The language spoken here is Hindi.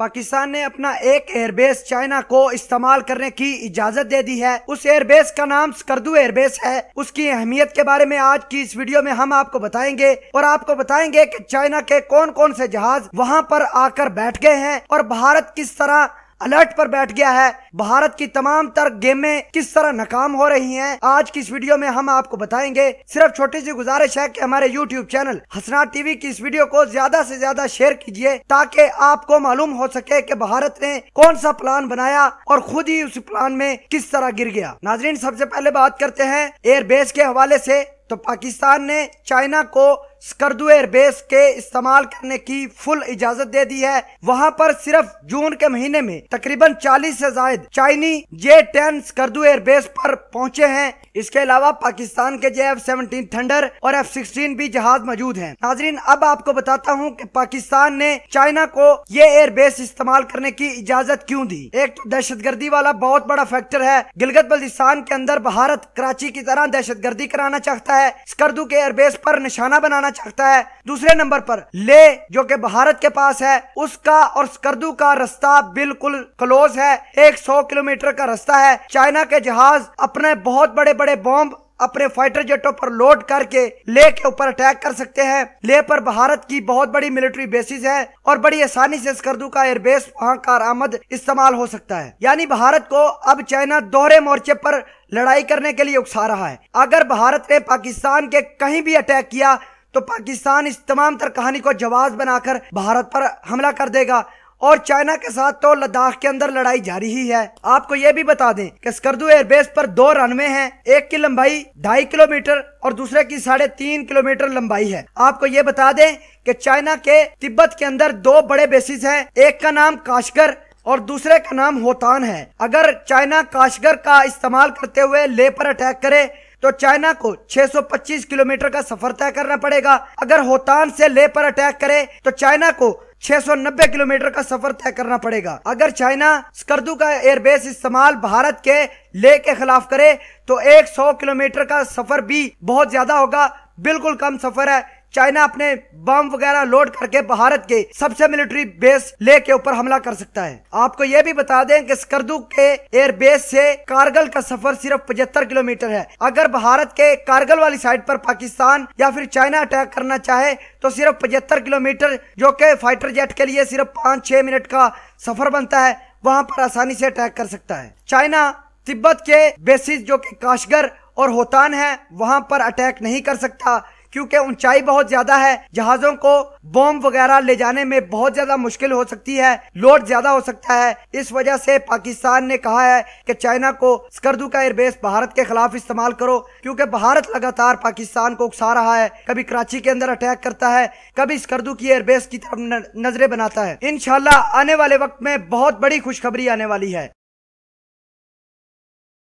पाकिस्तान ने अपना एक एयरबेस चाइना को इस्तेमाल करने की इजाजत दे दी है उस एयरबेस का नाम स्कर्दू एयरबेस है उसकी अहमियत के बारे में आज की इस वीडियो में हम आपको बताएंगे और आपको बताएंगे कि चाइना के कौन कौन से जहाज वहां पर आकर बैठ गए हैं और भारत किस तरह अलर्ट पर बैठ गया है भारत की तमाम तर गेमें किस तरह नाकाम हो रही हैं आज की इस वीडियो में हम आपको बताएंगे सिर्फ छोटी सी गुजारिश है कि हमारे यूट्यूब चैनल हसना टीवी की इस वीडियो को ज्यादा से ज्यादा शेयर कीजिए ताकि आपको मालूम हो सके कि भारत ने कौन सा प्लान बनाया और खुद ही उस प्लान में किस तरह गिर गया नाजरीन सबसे पहले बात करते हैं एयरबेस के हवाले ऐसी तो पाकिस्तान ने चाइना को स्कर्दू एयरबेस के इस्तेमाल करने की फुल इजाजत दे दी है वहाँ पर सिर्फ जून के महीने में तकरीबन चालीस ऐसी जायद Chinese J ten Skardu airbase पर पहुँचे हैं इसके अलावा पाकिस्तान के जे एफ सेवनटीन थंडर और एफ सिक्सटीन भी जहाज मौजूद हैं। नाजरीन अब आपको बताता हूँ कि पाकिस्तान ने चाइना को ये एयरबेस इस्तेमाल करने की इजाजत क्यों दी एक तो दहशतगर्दी वाला बहुत बड़ा फैक्टर है गिलगत बल्तिस्तान के अंदर भारत कराची की तरह दहशत गर्दी कराना चाहता है स्कर्दू के एयरबेस पर निशाना बनाना करना चाहता है दूसरे नंबर पर ले जो कि भारत के पास है उसका और स्कर्दू का रास्ता बिल्कुल क्लोज है 100 किलोमीटर का रास्ता है चाइना के जहाज अपने बहुत बड़े बड़े बॉम्ब अपने फाइटर जेटों पर लोड करके ले के ऊपर अटैक कर सकते हैं ले पर भारत की बहुत बड़ी मिलिट्री बेसिस है और बड़ी आसानी से स्कर्दू का एयरबेस वहाँ का आमद इस्तेमाल हो सकता है यानी भारत को अब चाइना दोहरे मोर्चे पर लड़ाई करने के लिए उकसा रहा है अगर भारत ने पाकिस्तान के कहीं भी अटैक किया तो पाकिस्तान इस तमाम तर कहानी को जवाब बनाकर भारत पर हमला कर देगा और चाइना के साथ तो लद्दाख के अंदर लड़ाई जारी ही है आपको ये भी बता दें कि स्कर्दू एयरबेस पर दो रनवे हैं एक की लंबाई ढाई किलोमीटर और दूसरे की साढ़े तीन किलोमीटर लंबाई है आपको ये बता दें कि चाइना के तिब्बत के अंदर दो बड़े बेसिस हैं एक का नाम काशगर और दूसरे का नाम होतान है अगर चाइना काशगर का इस्तेमाल करते हुए ले पर अटैक करे तो चाइना को 625 किलोमीटर का सफर तय करना पड़ेगा अगर होतान से ले पर अटैक करे तो चाइना को 690 किलोमीटर का सफर तय करना पड़ेगा अगर चाइना स्कर्दू का एयरबेस इस्तेमाल भारत के ले के खिलाफ करे तो 100 किलोमीटर का सफर भी बहुत ज्यादा होगा बिल्कुल कम सफर है चाइना अपने बम वगैरह लोड करके भारत के सबसे मिलिट्री बेस ले के ऊपर हमला कर सकता है आपको ये भी बता दें कि स्कर्दू के एयर बेस से कारगिल का सफर सिर्फ पचहत्तर किलोमीटर है अगर भारत के कारगिल वाली साइड पर पाकिस्तान या फिर चाइना अटैक करना चाहे तो सिर्फ पचहत्तर किलोमीटर जो के फाइटर जेट के लिए सिर्फ पाँच छह मिनट का सफर बनता है वहाँ पर आसानी से अटैक कर सकता है चाइना तिब्बत के बेसिस जो कि काशगर और होतान है वहाँ पर अटैक नहीं कर सकता क्योंकि ऊंचाई बहुत ज्यादा है जहाजों को बॉम्ब वगैरह ले जाने में बहुत ज्यादा मुश्किल हो सकती है लोड ज्यादा हो सकता है इस वजह से पाकिस्तान ने कहा है कि चाइना को स्कर्दू का एयरबेस भारत के खिलाफ इस्तेमाल करो क्योंकि भारत लगातार पाकिस्तान को उकसा रहा है कभी कराची के अंदर अटैक करता है कभी स्कर्दू की एयरबेस की तरफ नजरे बनाता है इनशाला आने वाले वक्त में बहुत बड़ी खुशखबरी आने वाली है